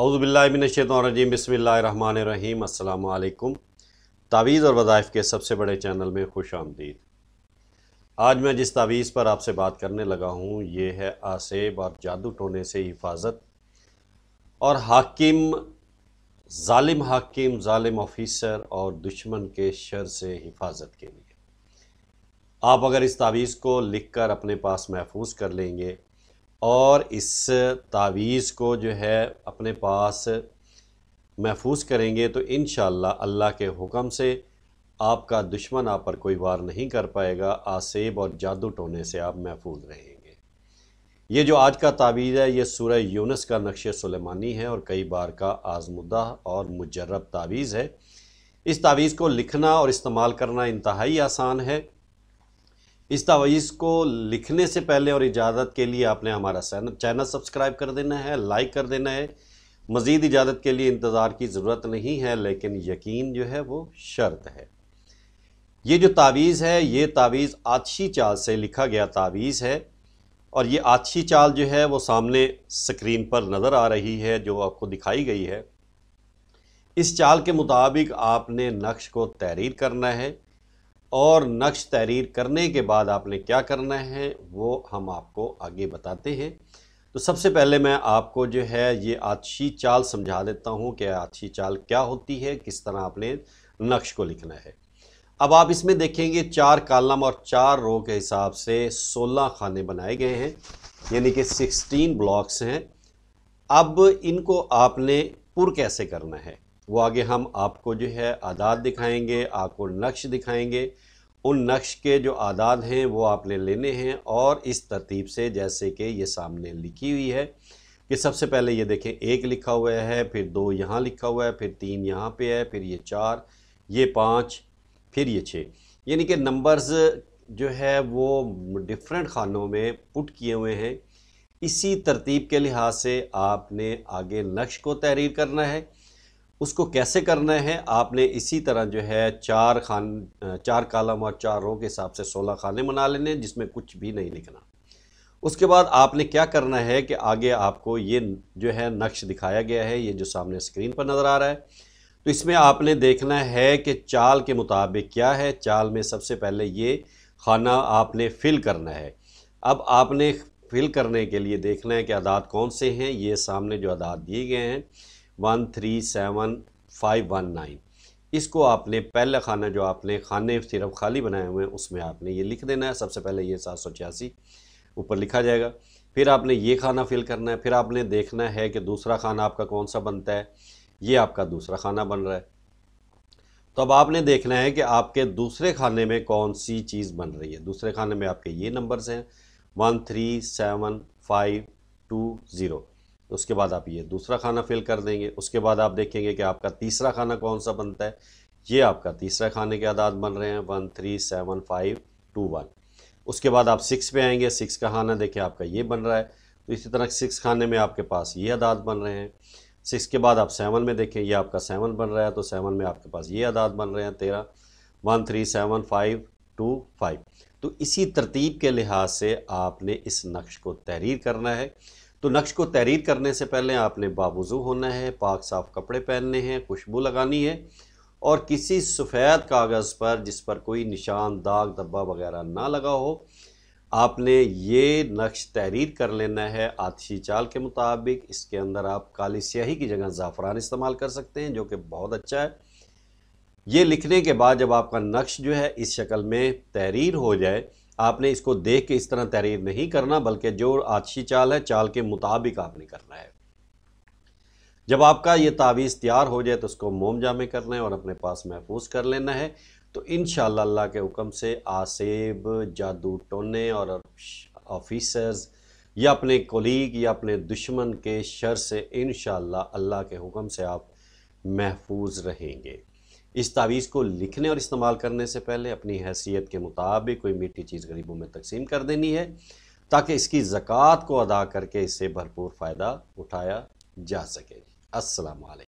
अउज़बिल्लिमिनशतरजीम बसमीम अल्लाम तावीज़ और वज़ाइफ़ के सबसे बड़े चैनल में खुश आमदीद आज मैं जिस तावीज़ पर आपसे बात करने लगा हूँ ये है आसेब और जादू टोने से हिफाजत और हाकिम ालिम हाकिम ालिम ऑफिसर और दुश्मन के शर से हिफाजत के लिए आप अगर इस तावीज़ को लिख कर अपने पास महफूज कर लेंगे और इस तावीज़ को जो है अपने पास महफूज करेंगे तो इन अल्लाह के हुक्म से आपका दुश्मन आप पर कोई वार नहीं कर पाएगा आसेब और जादू टोने से आप महफूज रहेंगे ये जो आज का तावीज़ है ये सूर्य यूनस का नक्श सुलेमानी है और कई बार का आजमुदा और मुजरब तावीज़ है इस तावीज़ को लिखना और इस्तेमाल करना इंतहाई आसान है इस तवीज़ को लिखने से पहले और इजाज़त के लिए आपने हमारा चैनल सब्सक्राइब कर देना है लाइक कर देना है मज़ीद इजाज़त के लिए इंतज़ार की ज़रूरत नहीं है लेकिन यकीन जो है वो शर्त है ये जो तावीज़ है ये तावीज़ आतशी चाल से लिखा गया तावीज़ है और ये आतशी चाल जो है वो सामने स्क्रीन पर नज़र आ रही है जो आपको दिखाई गई है इस चाल के मुताबिक आपने नक्श को तहरीर करना है और नक्श तहरीर करने के बाद आपने क्या करना है वो हम आपको आगे बताते हैं तो सबसे पहले मैं आपको जो है ये आछी चाल समझा देता हूँ कि आछी चाल क्या होती है किस तरह आपने नक्श को लिखना है अब आप इसमें देखेंगे चार कालम और चार रो के हिसाब से 16 खाने बनाए गए हैं यानी कि 16 ब्लॉक्स हैं अब इनको आपने पुर कैसे करना है वो आगे हम आपको जो है आदात दिखाएंगे आपको नक्श दिखाएंगे उन नक्श के जो आदाद हैं वो आपने लेने हैं और इस तरतीब से जैसे कि ये सामने लिखी हुई है कि सबसे पहले ये देखें एक लिखा हुआ है फिर दो यहाँ लिखा हुआ है फिर तीन यहाँ पे है फिर ये चार ये पाँच फिर ये छः यानी कि नंबर्स जो है वो डिफरेंट खानों में पुट किए हुए हैं इसी तरतीब के लिहाज से आपने आगे नक्श को तहरीर करना है उसको कैसे करना है आपने इसी तरह जो है चार खान चार कालम और चार रो के हिसाब से सोलह खाने बना लेने जिसमें कुछ भी नहीं लिखना उसके बाद आपने क्या करना है कि आगे आपको ये जो है नक्श दिखाया गया है ये जो सामने स्क्रीन पर नज़र आ रहा है तो इसमें आपने देखना है कि चाल के मुताबिक क्या है चाल में सबसे पहले ये खाना आपने फिल करना है अब आपने फिल करने के लिए देखना है कि आदात कौन से हैं ये सामने जो आदात दिए गए हैं one three seven five one nine इसको आपने पहला खाना जो आपने खाने सिर्फ खाली बनाए हुए हैं उसमें आपने ये लिख देना है सबसे पहले ये सात सौ छियासी ऊपर लिखा जाएगा फिर आपने ये खाना फिल करना है फिर आपने देखना है कि दूसरा खाना आपका कौन सा बनता है ये आपका दूसरा खाना बन रहा है तो अब आपने देखना है कि आपके दूसरे खाने में कौन सी चीज़ बन रही है दूसरे खाने में आपके ये नंबर्स हैं one three seven five two zero तो उसके बाद आप ये दूसरा खाना फिल कर देंगे उसके बाद आप देखेंगे कि आपका तीसरा खाना कौन सा बनता है ये आपका तीसरा खाने के आदाद बन रहे हैं one three seven five two one उसके बाद आप सिक्स पे आएंगे सिक्स का खाना देखें आपका ये बन रहा है तो इसी तरह सिक्स खाने में आपके पास ये आदाद बन रहे हैं सिक्स के बाद आप सेवन में देखें ये आपका सेवन बन रहा है तो सेवन में आपके पास ये आदाद बन रहे हैं तेरह one three seven five two five तो इसी तरतीब के लिहाज से आपने इस नक्श को तहरीर करना है तो नक्श को तहरीर करने से पहले आपने बावजू होना है पाक साफ कपड़े पहनने हैं खुशबू लगानी है और किसी सफ़ेद कागज़ पर जिस पर कोई निशान दाग धब्बा वगैरह ना लगा हो आपने ये नक्श तहरीर कर लेना है आतिशी चाल के मुताबिक इसके अंदर आप काली स्याही की जगह ज़ाफ़रान इस्तेमाल कर सकते हैं जो कि बहुत अच्छा है ये लिखने के बाद जब आपका नक्श जो है इस शक्ल में तहरीर हो जाए आपने इसको देख के इस तरह तहरीर नहीं करना बल्कि जो आतशी चाल है चाल के मुताबिक आपने करना है जब आपका ये तावीज़ तैयार हो जाए तो उसको मोम जामे करना है और अपने पास महफूज कर लेना है तो इन अल्लाह के हुक्म से आसेब जादू टोने और ऑफिसर्स या अपने कोलीग या अपने दुश्मन के शर से इन अल्लाह के हुक्म से आप महफूज रहेंगे इस तावीज़ को लिखने और इस्तेमाल करने से पहले अपनी हैसियत के मुताबिक कोई मीठी चीज़ गरीबों में तकसीम कर देनी है ताकि इसकी ज़क़़त को अदा करके इससे भरपूर फ़ायदा उठाया जा सके असल